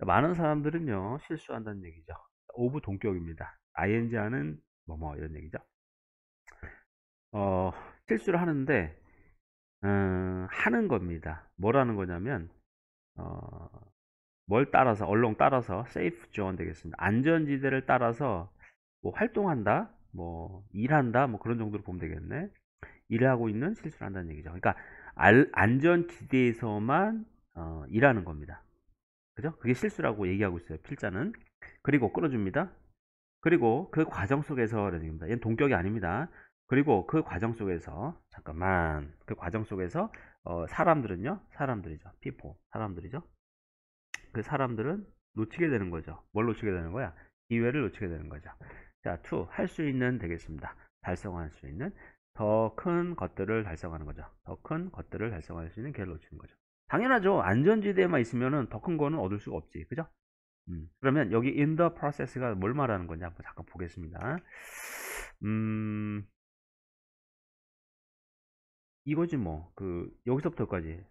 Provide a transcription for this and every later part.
많은 사람들은요 실수한다는 얘기죠. 오브 동격입니다. ing하는 뭐뭐 이런 얘기죠. 어, 실수를 하는데 음, 하는 겁니다. 뭐라는 거냐면 어, 뭘 따라서 얼렁 따라서 safe zone 되겠습니다. 안전지대를 따라서 뭐 활동한다, 뭐 일한다, 뭐 그런 정도로 보면 되겠네. 일 하고 있는 실수를 한다는 얘기죠. 그러니까 안전지대에서만 어, 일하는 겁니다. 그죠? 그게 실수라고 얘기하고 있어요. 필자는. 그리고 끊어줍니다. 그리고 그 과정 속에서 라는겁니다 얘는 동격이 아닙니다. 그리고 그 과정 속에서 잠깐만 그 과정 속에서 어, 사람들은요 사람들이죠 피포 사람들이죠 그 사람들은 놓치게 되는 거죠 뭘 놓치게 되는 거야 기회를 놓치게 되는 거죠 자투 할 수 있는 되겠습니다 달성할 수 있는 더 큰 것들을 달성하는 거죠 더 큰 것들을 달성할 수 있는 기회를 놓치는 거죠 당연하죠. 안전지대에만 있으면더 큰 거는 얻을 수가 없지. 그죠? 음, 그러면 여기 in the process가 뭘 말하는 건지 한번 잠깐 보겠습니다. 음, 이거지 뭐. 그, 여기서부터까지.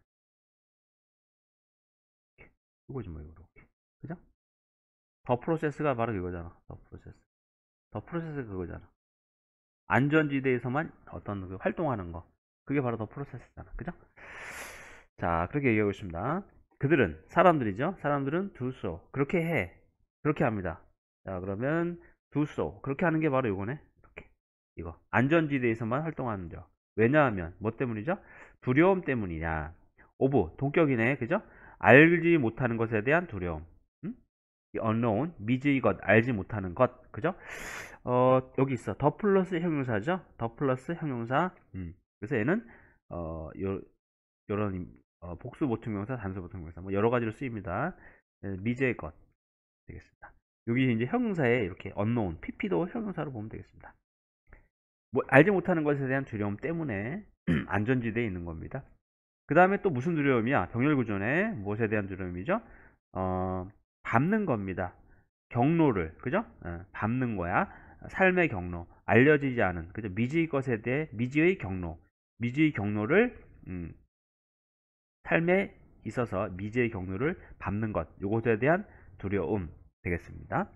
이거지 뭐, 이렇게 그죠? 더 프로세스가 바로 이거잖아. 더 프로세스. 더 프로세스 그거잖아. 안전지대에서만 어떤 그 활동하는 거. 그게 바로 더 프로세스잖아. 그죠? 자 그렇게 얘기하고 있습니다. 그들은 사람들이죠. 사람들은 두소 그렇게 해 그렇게 합니다. 자 그러면 두소 그렇게 하는 게 바로 요거네 이렇게 이거 안전지대에서만 활동하는 죠. 왜냐하면 뭐 때문이죠? 두려움 때문이냐. 오브 동격이네 그죠? 알지 못하는 것에 대한 두려움. 음? unknown 미지의 것 알지 못하는 것 그죠? 어 여기 있어 더 플러스 형용사죠. 더 플러스 형용사. 음. 그래서 얘는 어 요, 요런 어, 복수 보충명사, 단수 보충명사 뭐 여러 가지로 쓰입니다. 네, 미제의 것 되겠습니다. 여기 이제 형용사에 이렇게 u 노운 pp도 형용사로 보면 되겠습니다. 뭐 알지 못하는 것에 대한 두려움 때문에 안전지대에 있는 겁니다. 그 다음에 또 무슨 두려움이야? 병렬구조네 무엇에 대한 두려움이죠? 어, 밟는 겁니다. 경로를 그죠? 어, 밟는 거야. 삶의 경로, 알려지지 않은 그죠? 미지의 것에 대해 미지의 경로, 미지의 경로를 음, 삶에 있어서 미지의 경로를 밟는 것, 이것에 대한 두려움 되겠습니다.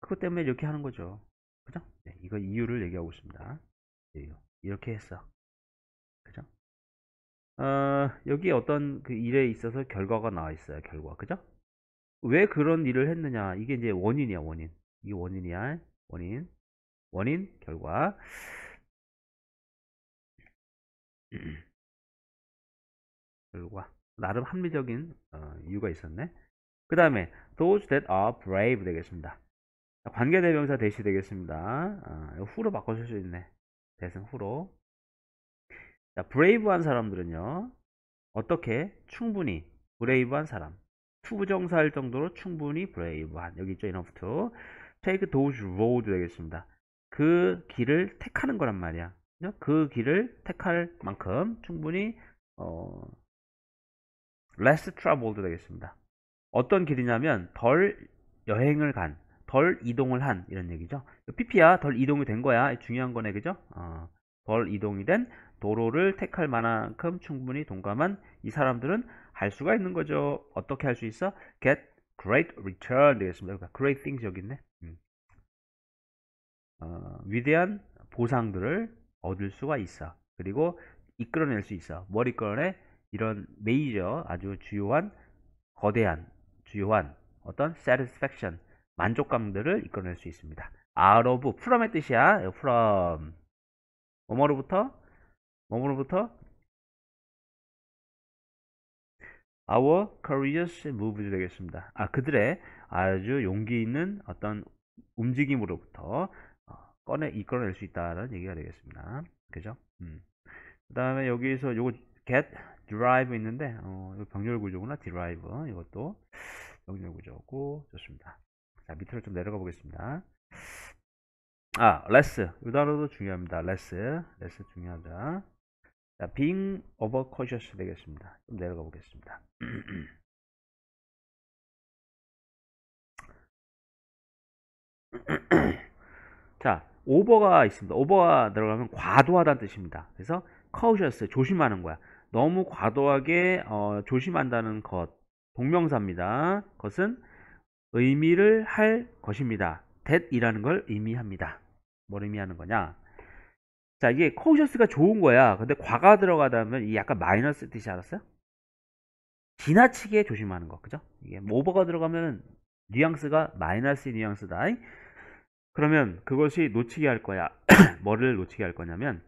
그것 때문에 이렇게 하는 거죠. 그죠? 네, 이거 이유를 얘기하고 있습니다. 네, 이렇게 했어. 그죠? 어, 여기 어떤 그 일에 있어서 결과가 나와 있어요. 결과. 그죠? 왜 그런 일을 했느냐. 이게 이제 원인이야, 원인. 이게 원인이야. 원인. 원인, 결과. 결과 나름 합리적인 어, 이유가 있었네 그 다음에 those that are brave 되겠습니다 관계대명사 대시 되겠습니다 어, 후로 바꿔줄 수 있네 대승 후로 자, 브레이브한 사람들은요 어떻게 충분히 브레이브한 사람 투부정사할 정도로 충분히 브레이브한 여기 있죠 enough to take those road 되겠습니다 그 길을 택하는 거란 말이야 그 길을 택할 만큼 충분히 어, less traveled 되겠습니다. 어떤 길이냐면 덜 여행을 간, 덜 이동을 한 이런 얘기죠. PP야 덜 이동이 된 거야. 중요한 거네 그죠? 어, 덜 이동이 된 도로를 택할 만큼 충분히 동감한 이 사람들은 할 수가 있는 거죠. 어떻게 할 수 있어? Get great return 되겠습니다. 그러니까 great things 여기 있네. 음. 어, 위대한 보상들을 얻을 수가 있어. 그리고 이끌어낼 수 있어. 머리끈에 이런 메이저 아주 주요한 거대한 주요한 어떤 satisfaction 만족감들을 이끌어낼 수 있습니다. out of from의 뜻이야. from 뭐뭐로부터 뭐뭐로부터 our courageous moves 되겠습니다. 아 그들의 아주 용기 있는 어떤 움직임으로부터 어, 꺼내 이끌어낼 수 있다는 라 얘기가 되겠습니다. 그죠? 음. 그 다음에 여기서 요거 get derive 있는데 어, 병렬 구조구나 derive 이것도 병렬 구조고 좋습니다 자 밑으로 좀 내려가 보겠습니다 아 less 이 단어도 중요합니다 less less 중요하다 자, being overcautious 되겠습니다 좀 내려가 보겠습니다 자 오버가 있습니다 오버가 들어가면 과도하다는 뜻입니다 그래서 cautious 조심하는 거야 너무 과도하게 어, 조심한다는 것 동명사입니다. 그 것은 의미를 할 것입니다. that이라는 걸 의미합니다. 뭘 의미하는 거냐? 자, 이게 cautious가 좋은 거야. 근데 과가 들어가다면 이 약간 마이너스 뜻이 알았어요? 지나치게 조심하는 거. 그죠? 이게 오버가 뭐 들어가면 뉘앙스가 마이너스 뉘앙스다. 그러면 그것이 놓치게 할 거야. 뭐를 놓치게 할 거냐면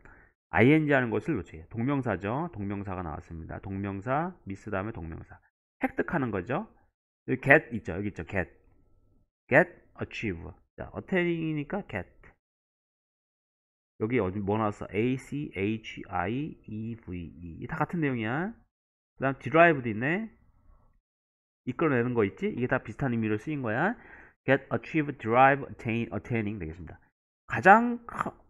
ing 하는 것을 놓쳐요. 동명사죠. 동명사가 나왔습니다. 동명사, 미스 다음에 동명사. 획득하는 거죠. 여기 get 있죠. 여기 있죠. get. get, achieve. 자, attaining이니까 get. 여기 어디 뭐 나왔어? A, C, H, I, E, V, E. 다 같은 내용이야. 그 다음 derive도 있네. 이끌어내는 거 있지? 이게 다 비슷한 의미로 쓰인 거야. get, achieve, d r i v e attain, attaining 되겠습니다. 가장,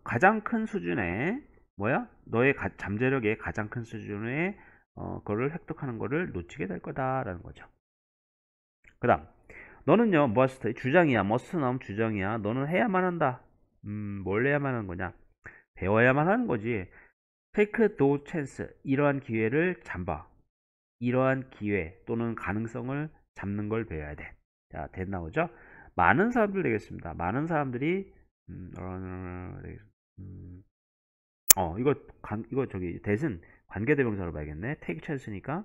가장 큰 수준의 뭐야? 너의 가, 잠재력의 가장 큰 수준의 어, 거를 획득하는 거를 놓치게 될 거다라는 거죠. 그 다음 너는요 머스트 주장이야 머스트 나 주장이야 너는 해야만 한다 음, 뭘 해야만 하는 거냐 배워야만 하는 거지 take no chance 이러한 기회를 잠바 이러한 기회 또는 가능성을 잡는 걸 배워야 돼. 자, 대 나오죠? 많은 사람들 되겠습니다. 많은 사람들이 음, 어, 어, 어, 어, 어, 어, 어, 어, 음, 어, 이거, 관, 이거 저기, 대신 관계대명사로 봐야겠네. take chance니까.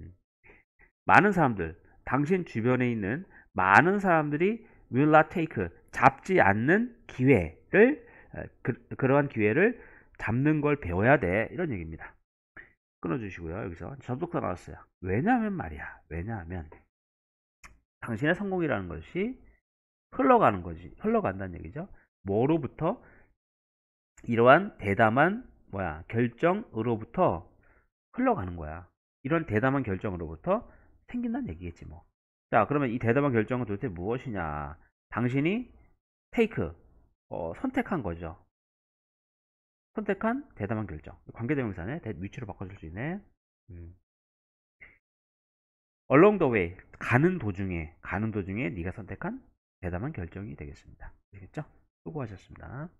음. 많은 사람들, 당신 주변에 있는 많은 사람들이 will not take, 잡지 않는 기회를, 어, 그, 러한 기회를 잡는 걸 배워야 돼. 이런 얘기입니다. 끊어주시고요. 여기서 접속사 나왔어요. 왜냐하면 말이야. 왜냐하면 당신의 성공이라는 것이 흘러가는 거지. 흘러간다는 얘기죠. 뭐로부터 이러한 대담한 뭐야 결정으로부터 흘러가는 거야. 이런 대담한 결정으로부터 생긴다는 얘기겠지 뭐. 자 그러면 이 대담한 결정은 도대체 무엇이냐? 당신이 테이크 어, 선택한 거죠. 선택한 대담한 결정. 관계대명사네. 위치로 바꿔줄 수 있네. 음. Along the way 가는 도중에 가는 도중에 네가 선택한 대담한 결정이 되겠습니다. 되겠죠? 수고하셨습니다.